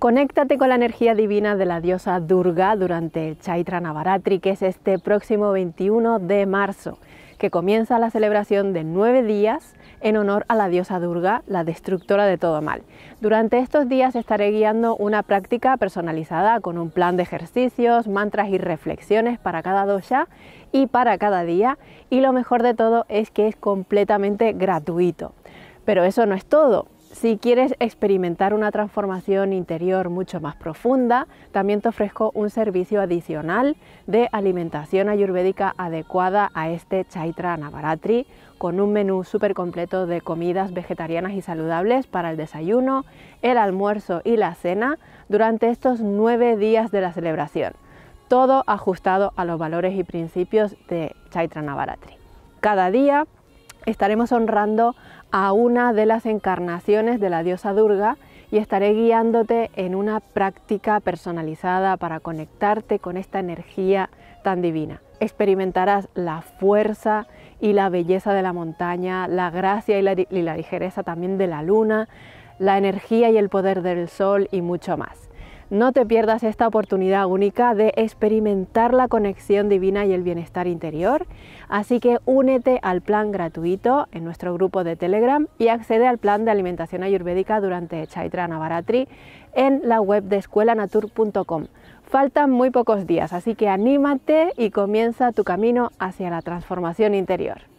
Conéctate con la energía divina de la diosa Durga durante el Chaitra Navaratri, que es este próximo 21 de marzo, que comienza la celebración de nueve días en honor a la diosa Durga, la destructora de todo mal. Durante estos días estaré guiando una práctica personalizada con un plan de ejercicios, mantras y reflexiones para cada dosha y para cada día. Y lo mejor de todo es que es completamente gratuito. Pero eso no es todo. Si quieres experimentar una transformación interior mucho más profunda, también te ofrezco un servicio adicional de alimentación ayurvédica adecuada a este Chaitra Navaratri, con un menú súper completo de comidas vegetarianas y saludables para el desayuno, el almuerzo y la cena durante estos nueve días de la celebración. Todo ajustado a los valores y principios de Chaitra Navaratri. Cada día estaremos honrando a una de las encarnaciones de la diosa Durga y estaré guiándote en una práctica personalizada para conectarte con esta energía tan divina. Experimentarás la fuerza y la belleza de la montaña, la gracia y la, ligereza también de la luna, la energía y el poder del sol y mucho más. No te pierdas esta oportunidad única de experimentar la conexión divina y el bienestar interior, así que únete al plan gratuito en nuestro grupo de Telegram y accede al plan de alimentación ayurvédica durante Chaitra Navaratri en la web de escuelanatur.com. Faltan muy pocos días, así que anímate y comienza tu camino hacia la transformación interior.